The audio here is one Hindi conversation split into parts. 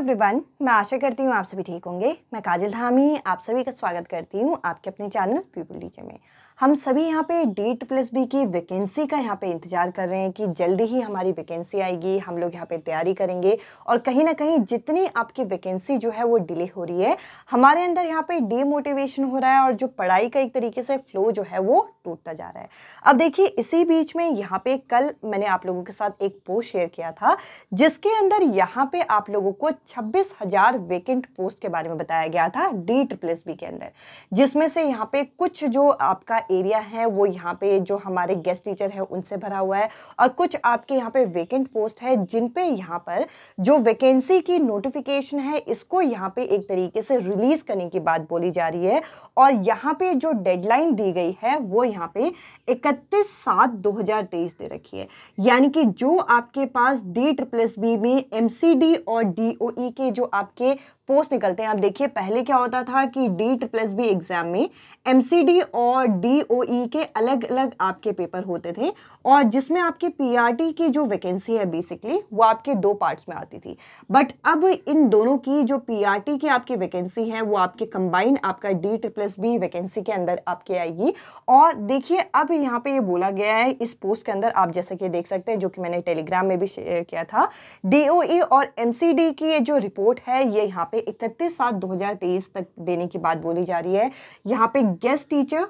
एवरीवन मैं आशा करती हूँ आप सभी ठीक होंगे मैं काजल धामी आप सभी का स्वागत करती हूँ आपके अपने चैनल पीपल डीजे में हम सभी यहाँ पे डी टू प्लस बी की वैकेंसी का यहाँ पे इंतजार कर रहे हैं कि जल्दी ही हमारी वैकेंसी आएगी हम लोग यहाँ पे तैयारी करेंगे और कहीं ना कहीं जितनी आपकी वैकेंसी जो है वो डिले हो रही है हमारे अंदर यहाँ पे डीमोटिवेशन हो रहा है और जो पढ़ाई का एक तरीके से फ्लो जो है वो टूटता जा रहा है अब देखिए इसी बीच में यहाँ पे कल मैंने आप लोगों के साथ एक पोस्ट शेयर किया था जिसके अंदर यहाँ पे आप लोगों को छब्बीस हजार वेकेंट पोस्ट के बारे में बताया गया था डी ट्रिपल एस बी के अंदर जिसमें से यहाँ पे कुछ जो आपका एरिया है वो यहाँ पे जो हमारे गेस्ट टीचर है उनसे भरा हुआ है और कुछ आपके यहाँ पे वेकेंट पोस्ट है जिन पे यहाँ पर जो वैकेंसी की नोटिफिकेशन है इसको यहाँ पे एक तरीके से रिलीज करने की बात बोली जा रही है और यहाँ पे जो डेडलाइन दी गई है वो यहाँ पे इकतीस सात दो हजार तेईस दे रखी है यानी कि जो आपके पास डी ट्रिपल एस बी में एम सी डी और डी ओ ई e के जो आपके पोस्ट निकलते हैं आप देखिए पहले क्या होता था कि डीट प्लस बी एग्जाम में एमसीडी और डीओई e के अलग अलग आपके पेपर होते थे और जिसमें आपके पीआरटी की जो वैकेंसी है बेसिकली वो आपके दो पार्ट्स में आती थी बट अब इन दोनों की जो पीआरटी की आपकी वैकेंसी है वो आपके कंबाइन आपका डी प्लस बी वैकेंसी के अंदर आपके आएगी और देखिए अब यहाँ पर ये बोला गया है इस पोस्ट के अंदर आप जैसा कि देख सकते हैं जो कि मैंने टेलीग्राम में भी शेयर किया था डीओई e और एमसीडी की जो रिपोर्ट है ये यहाँ पे इकतीस सात 2023 तक देने की बात बोली जा रही है यहाँ पे गेस्ट टीचर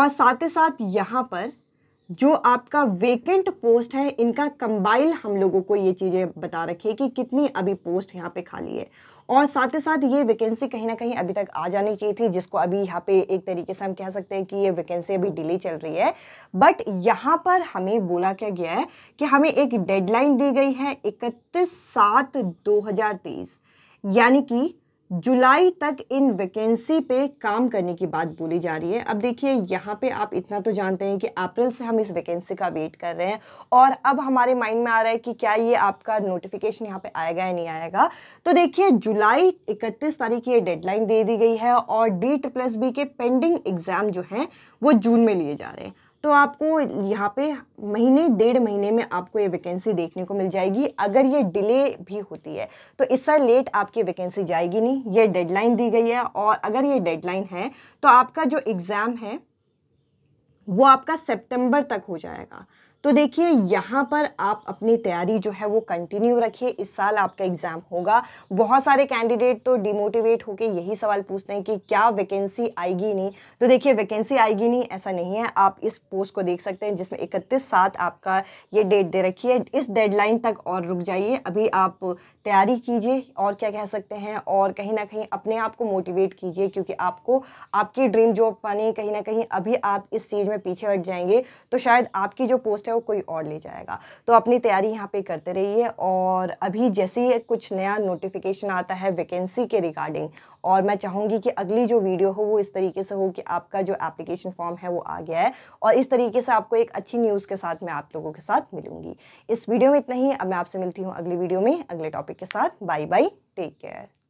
और साथ ही साथ यहाँ पर जो आपका वेकेंट पोस्ट है इनका कंबाइल हम लोगों को ये चीज़ें बता रखी है कि कितनी अभी पोस्ट यहाँ पे खाली है और साथ ही साथ ये वैकेंसी कहीं ना कहीं अभी तक आ जानी चाहिए थी जिसको अभी यहाँ पे एक तरीके से हम कह सकते हैं कि ये वैकेंसी अभी डिले चल रही है बट यहाँ पर हमें बोला क्या गया है कि हमें एक डेडलाइन दी गई है इकतीस सात दो यानी कि जुलाई तक इन वैकेंसी पे काम करने की बात बोली जा रही है अब देखिए यहाँ पे आप इतना तो जानते हैं कि अप्रैल से हम इस वैकेंसी का वेट कर रहे हैं और अब हमारे माइंड में आ रहा है कि क्या ये आपका नोटिफिकेशन यहाँ पे आएगा या नहीं आएगा तो देखिए जुलाई 31 तारीख की ये डेडलाइन दे दी गई है और डी ट्रिप्लस बी के पेंडिंग एग्जाम जो हैं वो जून में लिए जा रहे हैं तो आपको यहाँ पे महीने डेढ़ महीने में आपको ये वैकेंसी देखने को मिल जाएगी अगर ये डिले भी होती है तो इससे लेट आपकी वैकेंसी जाएगी नहीं ये डेडलाइन दी गई है और अगर ये डेडलाइन है तो आपका जो एग्ज़ाम है वो आपका सितंबर तक हो जाएगा तो देखिए यहाँ पर आप अपनी तैयारी जो है वो कंटिन्यू रखिए इस साल आपका एग्ज़ाम होगा बहुत सारे कैंडिडेट तो डिमोटिवेट होकर यही सवाल पूछते हैं कि क्या वैकेंसी आएगी नहीं तो देखिए वैकेंसी आएगी नहीं ऐसा नहीं है आप इस पोस्ट को देख सकते हैं जिसमें इकतीस सात आपका ये डेट दे रखी है इस डेडलाइन तक और रुक जाइए अभी आप तैयारी कीजिए और क्या कह सकते हैं और कहीं ना कहीं अपने आप को मोटिवेट कीजिए क्योंकि आपको आपकी ड्रीम जॉब पानी कहीं ना कहीं अभी आप इस चीज़ में पीछे हट जाएंगे तो शायद आपकी जो पोस्ट है वो कोई और ले जाएगा तो अपनी तैयारी यहाँ पे करते रहिए और अभी जैसे ही कुछ नया नोटिफिकेशन आता है वैकेंसी के रिगार्डिंग और मैं चाहूँगी कि अगली जो वीडियो हो वो इस तरीके से हो कि आपका जो एप्लीकेशन फॉर्म है वो आ गया है और इस तरीके से आपको एक अच्छी न्यूज़ के साथ मैं आप लोगों के साथ मिलूँगी इस वीडियो में इतना ही अब मैं आपसे मिलती हूँ अगली वीडियो में अगले टॉपिक के साथ बाई बाई टेक केयर